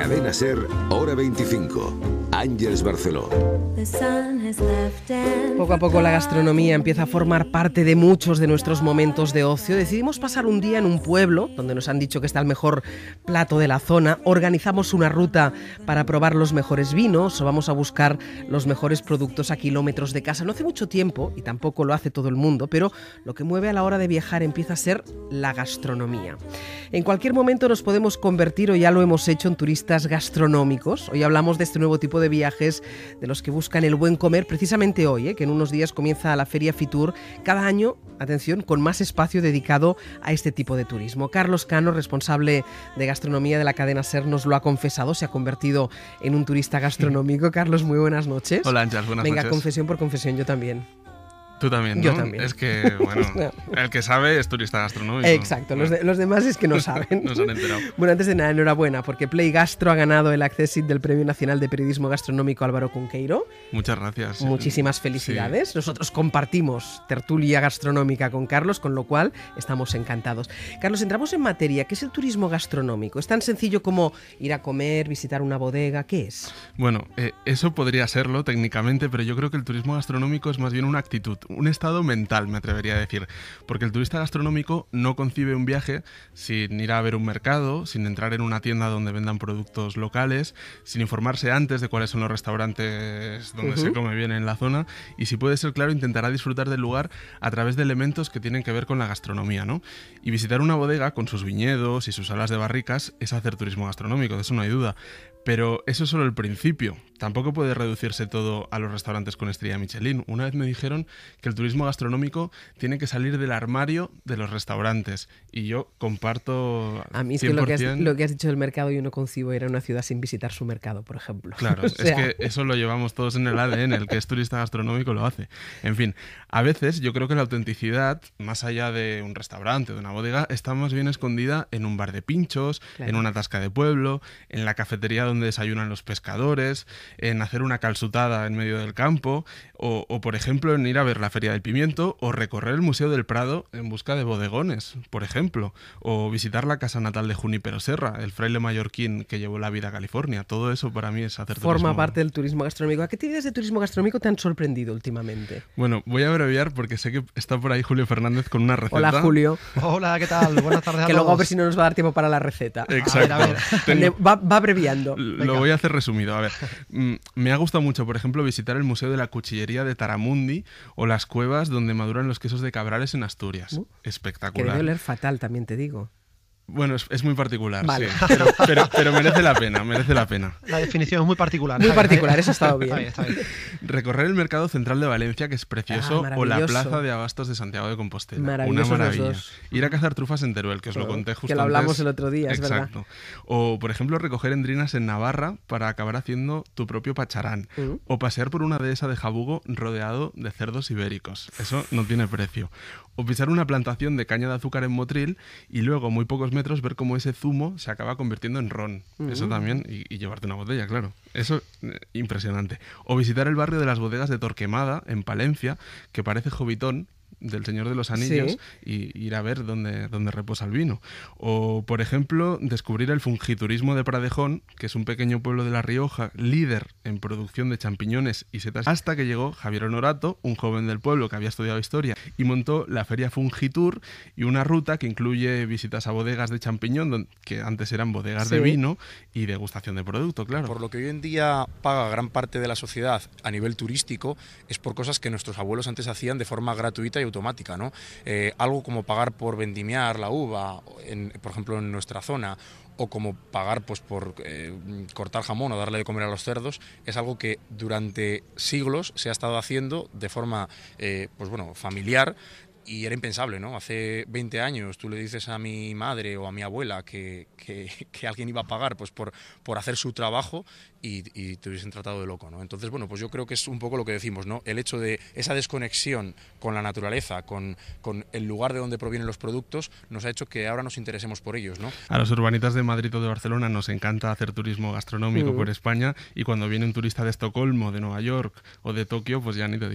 Cadena Ser, hora 25. Ángeles Barceló. Poco a poco la gastronomía empieza a formar parte de muchos de nuestros momentos de ocio. Decidimos pasar un día en un pueblo donde nos han dicho que está el mejor plato de la zona. Organizamos una ruta para probar los mejores vinos o vamos a buscar los mejores productos a kilómetros de casa. No hace mucho tiempo y tampoco lo hace todo el mundo, pero lo que mueve a la hora de viajar empieza a ser la gastronomía. En cualquier momento nos podemos convertir, o ya lo hemos hecho, en turistas gastronómicos. Hoy hablamos de este nuevo tipo de viajes de los que buscan el buen comer, precisamente hoy, eh, que en unos días comienza la Feria Fitur, cada año, atención, con más espacio dedicado a este tipo de turismo. Carlos Cano, responsable de gastronomía de la cadena SER, nos lo ha confesado, se ha convertido en un turista gastronómico. Carlos, muy buenas noches. Hola, Ángel, buenas noches. Venga, confesión por confesión, yo también. Tú también, Yo también. Es que, bueno, el que sabe es turista gastronómico. Exacto, los, demás es que no saben. no se han enterado. Bueno, antes de nada, enhorabuena, porque Play Gastro ha ganado el Accessit del Premio Nacional de Periodismo Gastronómico Álvaro Conqueiro. Muchas gracias. Muchísimas felicidades. Nosotros compartimos tertulia gastronómica con Carlos, con lo cual estamos encantados. Carlos, entramos en materia. ¿Qué es el turismo gastronómico? ¿Es tan sencillo como ir a comer, visitar una bodega? ¿Qué es? Bueno, eh, eso podría serlo técnicamente, pero yo creo que el turismo gastronómico es más bien una actitud un estado mental, me atrevería a decir, porque el turista gastronómico no concibe un viaje sin ir a ver un mercado, sin entrar en una tienda donde vendan productos locales, sin informarse antes de cuáles son los restaurantes donde se come bien en la zona y si puede ser claro intentará disfrutar del lugar a través de elementos que tienen que ver con la gastronomía, ¿no? Y visitar una bodega con sus viñedos y sus salas de barricas es hacer turismo gastronómico, de eso no hay duda. Pero eso es solo el principio. Tampoco puede reducirse todo a los restaurantes con estrella Michelin. Una vez me dijeron que el turismo gastronómico tiene que salir del armario de los restaurantes. Y yo comparto. A mí es que lo que, has, dicho del mercado, yo no concibo ir a una ciudad sin visitar su mercado, por ejemplo. Claro, es que eso lo llevamos todos en el ADN, el que es turista gastronómico lo hace. En fin, a veces yo creo que la autenticidad, más allá de un restaurante, de una bodega, está más bien escondida en un bar de pinchos, en una tasca de pueblo, en la cafetería donde desayunan los pescadores, en hacer una calzutada en medio del campo, o, por ejemplo, en ir a ver la Feria del Pimiento o recorrer el Museo del Prado en busca de bodegones, por ejemplo, o visitar la casa natal de Junipero Serra, el fraile mallorquín que llevó la vida a California. Todo eso para mí es hacer Forma parte del turismo gastronómico. ¿A qué actividades de turismo gastronómico te han sorprendido últimamente? Bueno, voy a abreviar porque sé que está por ahí Julio Fernández con una receta. Hola, Julio. Hola, ¿qué tal? Buenas tardes a Que luego a ver si no nos va a dar tiempo para la receta. Exacto. Va, abreviando. Lo voy a hacer resumido. A ver, mm, me ha gustado mucho, por ejemplo, visitar el Museo de la Cuchillería de Taramundi o las cuevas donde maduran los quesos de Cabrales en Asturias. Uh. Espectacular. Que debe oler fatal, también te digo. Bueno, es, muy particular, sí, pero, merece la pena, merece la pena. La definición es muy particular. Muy particular, eso ha estado bien. Recorrer el mercado central de Valencia, que es precioso, ah, o la plaza de abastos de Santiago de Compostela. Una maravilla. Ir a cazar trufas en Teruel, que os lo conté justo Que lo hablamos el otro día, Exacto. verdad. O, por ejemplo, recoger endrinas en Navarra para acabar haciendo tu propio pacharán. Mm. O pasear por una dehesa de jabugo rodeado de cerdos ibéricos. Eso no tiene precio o pisar una plantación de caña de azúcar en Motril y luego, muy pocos metros, ver cómo ese zumo se acaba convirtiendo en ron. Eso mm. también, y, llevarte una botella, claro. Eso, eh, impresionante. O visitar el barrio de las bodegas de Torquemada, en Palencia, que parece jovitón, del Señor de los Anillos y ir a ver dónde, dónde reposa el vino. O, por ejemplo, descubrir el fungiturismo de Pradejón, que es un pequeño pueblo de La Rioja, líder en producción de champiñones y setas, hasta que llegó Javier Honorato, un joven del pueblo que había estudiado historia, y montó la feria Fungitur y una ruta que incluye visitas a bodegas de champiñón, que antes eran bodegas de vino, y degustación de producto, claro. Por lo que hoy en día paga gran parte de la sociedad a nivel turístico, es por cosas que nuestros abuelos antes hacían de forma gratuita y automática, ¿no? Eh, algo como pagar por vendimiar la uva, por ejemplo, en nuestra zona, o como pagar pues, por eh, cortar jamón o darle de comer a los cerdos, es algo que durante siglos se ha estado haciendo de forma eh, pues, bueno, familiar y era impensable, ¿no? Hace 20 años tú le dices a mi madre o a mi abuela que, que, alguien iba a pagar pues, por, por hacer su trabajo y, te hubiesen tratado de loco, ¿no? Entonces, bueno, pues yo creo que es un poco lo que decimos, ¿no? El hecho de esa desconexión con la naturaleza, con, con el lugar de donde provienen los productos, nos ha hecho que ahora nos interesemos por ellos, ¿no? A los urbanitas de Madrid o de Barcelona nos encanta hacer turismo gastronómico mm. por España y cuando viene un turista de Estocolmo, de Nueva York o de Tokio, pues ya ni te